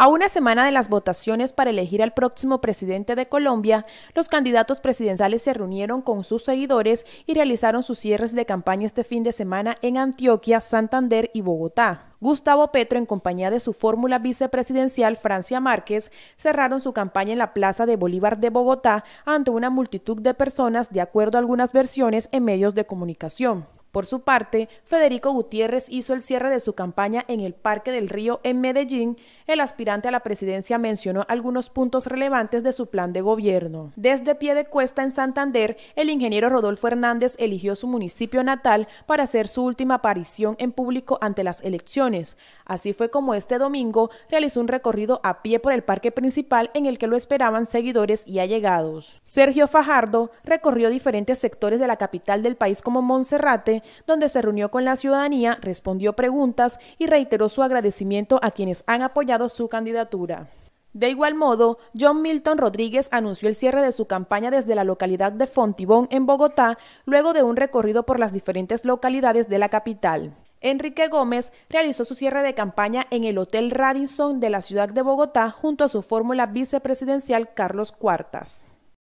A una semana de las votaciones para elegir al próximo presidente de Colombia, los candidatos presidenciales se reunieron con sus seguidores y realizaron sus cierres de campaña este fin de semana en Antioquia, Santander y Bogotá. Gustavo Petro, en compañía de su fórmula vicepresidencial Francia Márquez, cerraron su campaña en la Plaza de Bolívar de Bogotá ante una multitud de personas, de acuerdo a algunas versiones en medios de comunicación. Por su parte, Federico Gutiérrez hizo el cierre de su campaña en el Parque del Río en Medellín. El aspirante a la presidencia mencionó algunos puntos relevantes de su plan de gobierno. Desde pie de cuesta en Santander, el ingeniero Rodolfo Hernández eligió su municipio natal para hacer su última aparición en público ante las elecciones. Así fue como este domingo realizó un recorrido a pie por el parque principal en el que lo esperaban seguidores y allegados. Sergio Fajardo recorrió diferentes sectores de la capital del país como Monserrate, donde se reunió con la ciudadanía, respondió preguntas y reiteró su agradecimiento a quienes han apoyado su candidatura. De igual modo, John Milton Rodríguez anunció el cierre de su campaña desde la localidad de Fontibón, en Bogotá, luego de un recorrido por las diferentes localidades de la capital. Enrique Gómez realizó su cierre de campaña en el Hotel Radisson de la ciudad de Bogotá junto a su fórmula vicepresidencial Carlos Cuartas.